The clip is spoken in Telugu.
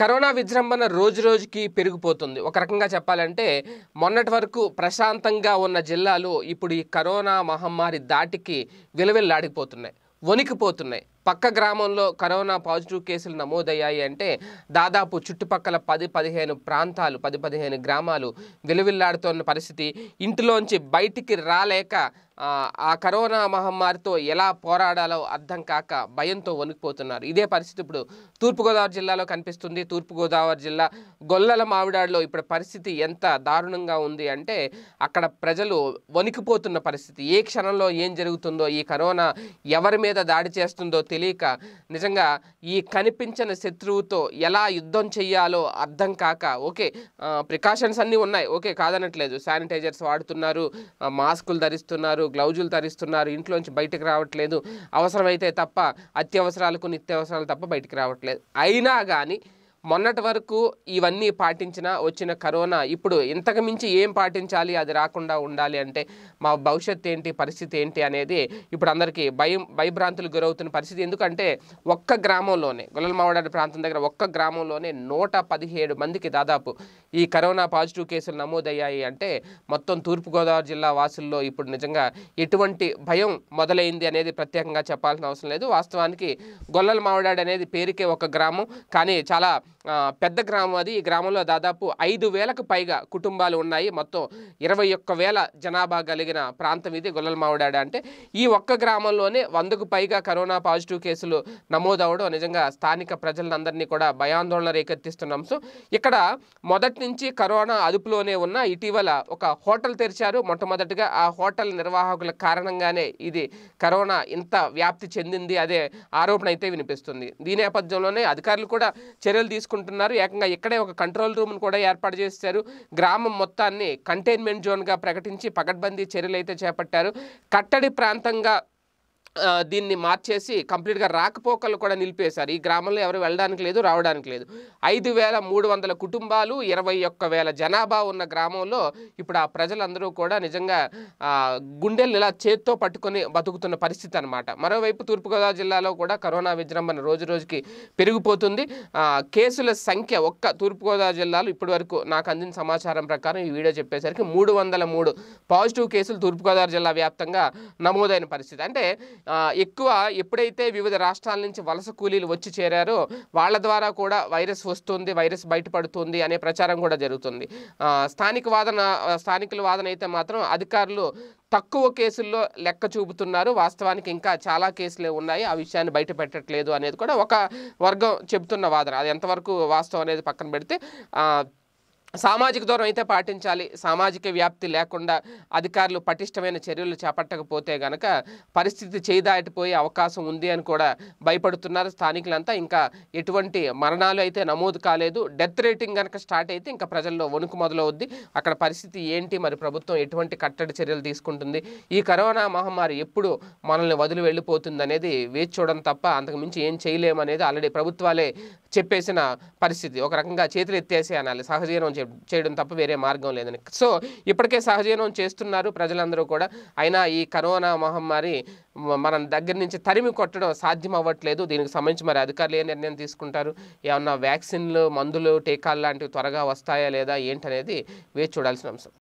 కరోనా విజృంభణ రోజు రోజుకి పెరిగిపోతుంది ఒక రకంగా చెప్పాలంటే మొన్నటి వరకు ప్రశాంతంగా ఉన్న జిల్లాలు ఇప్పుడు ఈ కరోనా మహమ్మారి దాటికి విలువెల్లాడిపోతున్నాయి వణికిపోతున్నాయి పక్క గ్రామంలో కరోనా పాజిటివ్ కేసులు నమోదయ్యాయి అంటే దాదాపు చుట్టుపక్కల పది పదిహేను ప్రాంతాలు పది పదిహేను గ్రామాలు విలువిల్లాడుతున్న పరిస్థితి ఇంటిలోంచి బయటికి రాలేక ఆ కరోనా మహమ్మారితో ఎలా పోరాడాలో అర్థం కాక భయంతో వణికిపోతున్నారు ఇదే పరిస్థితి ఇప్పుడు తూర్పుగోదావరి జిల్లాలో కనిపిస్తుంది తూర్పుగోదావరి జిల్లా గొల్లల మామిడాడులో ఇప్పుడు పరిస్థితి ఎంత దారుణంగా ఉంది అంటే అక్కడ ప్రజలు వణికిపోతున్న పరిస్థితి ఏ క్షణంలో ఏం జరుగుతుందో ఈ కరోనా ఎవరి మీద దాడి చేస్తుందో తెలియక నిజంగా ఈ కనిపించని శత్రువుతో ఎలా యుద్ధం చేయాలో అర్థం కాక ఓకే ప్రికాషన్స్ అన్నీ ఉన్నాయి ఓకే కాదనట్లేదు శానిటైజర్స్ వాడుతున్నారు మాస్కులు ధరిస్తున్నారు గ్లౌజులు ధరిస్తున్నారు ఇంట్లోంచి బయటకు రావట్లేదు అవసరమైతే తప్ప అత్యవసరాలకు నిత్యవసరాలు తప్ప బయటకు రావట్లేదు అయినా కానీ మొన్నటి వరకు ఇవన్నీ పాటించిన వచ్చిన కరోనా ఇప్పుడు ఇంతకు మించి ఏం పాటించాలి అది రాకుండా ఉండాలి అంటే మా భవిష్యత్ ఏంటి పరిస్థితి ఏంటి అనేది ఇప్పుడు అందరికీ భయం భయభ్రాంతులు గురవుతున్న పరిస్థితి ఎందుకంటే ఒక్క గ్రామంలోనే గులలమావాడ ప్రాంతం దగ్గర ఒక్క గ్రామంలోనే నూట పదిహేడు మందికి దాదాపు ఈ కరోనా పాజిటివ్ కేసులు నమోదయ్యాయి అంటే మొత్తం తూర్పుగోదావరి జిల్లా వాసుల్లో ఇప్పుడు నిజంగా ఎటువంటి భయం మొదలైంది అనేది ప్రత్యేకంగా చెప్పాల్సిన అవసరం లేదు వాస్తవానికి గొల్లల మావిడాడు అనేది పేరుకే ఒక గ్రామం కానీ చాలా పెద్ద గ్రామం అది ఈ గ్రామంలో దాదాపు ఐదు వేలకు పైగా కుటుంబాలు ఉన్నాయి మొత్తం ఇరవై ఒక్క వేల జనాభా కలిగిన ప్రాంతం ఇది మావిడాడ అంటే ఈ ఒక్క గ్రామంలోనే వందకు పైగా కరోనా పాజిటివ్ కేసులు నమోదవడం నిజంగా స్థానిక ప్రజలందరినీ కూడా భయాందోళన రేకెత్తిస్తున్నాం సో ఇక్కడ మొదటి నుంచి కరోనా అదుపులోనే ఉన్న ఇటీవల ఒక హోటల్ తెరిచారు మొట్టమొదటిగా ఆ హోటల్ నిర్వాహకుల కారణంగానే ఇది కరోనా ఇంత వ్యాప్తి చెందింది అదే ఆరోపణ అయితే వినిపిస్తుంది దీని నేపథ్యంలోనే అధికారులు కూడా చర్యలు తీసుకుంటారు చేసుకుంటున్నారు ఏకంగా ఇక్కడే ఒక కంట్రోల్ రూమ్ను కూడా ఏర్పాటు చేశారు గ్రామం మొత్తాన్ని కంటైన్మెంట్ జోన్గా ప్రకటించి పకడ్బందీ చర్యలు అయితే చేపట్టారు కట్టడి ప్రాంతంగా దీన్ని మార్చేసి కంప్లీట్గా రాకపోకలు కూడా నిలిపేశారు ఈ గ్రామంలో ఎవరు వెళ్ళడానికి లేదు రావడానికి లేదు ఐదు వేల మూడు వందల కుటుంబాలు ఇరవై ఒక్క వేల జనాభా ఉన్న గ్రామంలో ఇప్పుడు ఆ ప్రజలందరూ కూడా నిజంగా గుండెలు ఇలా చేత్తో పట్టుకొని బతుకుతున్న పరిస్థితి అనమాట మరోవైపు తూర్పుగోదావరి జిల్లాలో కూడా కరోనా విజృంభణ రోజు రోజుకి పెరిగిపోతుంది కేసుల సంఖ్య ఒక్క తూర్పుగోదావరి జిల్లాలో ఇప్పటి వరకు నాకు అందిన సమాచారం ప్రకారం ఈ వీడియో చెప్పేసరికి మూడు వందల మూడు పాజిటివ్ కేసులు తూర్పుగోదావరి జిల్లా వ్యాప్తంగా నమోదైన పరిస్థితి అంటే ఎక్కువ ఎప్పుడైతే వివిధ రాష్ట్రాల నుంచి వలస కూలీలు వచ్చి చేరారో వాళ్ళ ద్వారా కూడా వైరస్ వస్తుంది వైరస్ బయటపడుతుంది అనే ప్రచారం కూడా జరుగుతుంది స్థానిక వాదన స్థానికుల వాదన అయితే మాత్రం అధికారులు తక్కువ కేసుల్లో లెక్క చూపుతున్నారు వాస్తవానికి ఇంకా చాలా కేసులే ఉన్నాయి ఆ విషయాన్ని బయట పెట్టట్లేదు అనేది కూడా ఒక వర్గం చెబుతున్న వాదన అది ఎంతవరకు వాస్తవం అనేది పక్కన పెడితే సామాజిక దూరం అయితే పాటించాలి సామాజిక వ్యాప్తి లేకుండా అధికారులు పటిష్టమైన చర్యలు చేపట్టకపోతే గనక పరిస్థితి చేయదాటిపోయే అవకాశం ఉంది అని కూడా భయపడుతున్నారు స్థానికులంతా ఇంకా ఎటువంటి మరణాలు అయితే నమోదు కాలేదు డెత్ రేటింగ్ కనుక స్టార్ట్ అయితే ఇంకా ప్రజల్లో వణుకు మొదలవుద్ది అక్కడ పరిస్థితి ఏంటి మరి ప్రభుత్వం ఎటువంటి కట్టడి చర్యలు తీసుకుంటుంది ఈ కరోనా మహమ్మారి ఎప్పుడు మనల్ని వదిలి వెళ్ళిపోతుంది అనేది వేచి చూడడం తప్ప అంతకుమించి ఏం చేయలేమనేది ఆల్రెడీ ప్రభుత్వాలే చెప్పేసిన పరిస్థితి ఒక రకంగా చేతులు ఎత్తేసే అనాలి సహజీవనం చేయడం తప్ప వేరే మార్గం లేదని సో ఇప్పటికే సహజీవనం చేస్తున్నారు ప్రజలందరూ కూడా అయినా ఈ కరోనా మహమ్మారి మనం దగ్గర నుంచి తరిమి కొట్టడం సాధ్యం అవ్వట్లేదు దీనికి సంబంధించి మరి అధికారులు ఏ నిర్ణయం తీసుకుంటారు ఏమన్నా వ్యాక్సిన్లు మందులు టీకాలు లాంటివి త్వరగా వస్తాయా లేదా ఏంటనేది వేచి చూడాల్సిన అంశం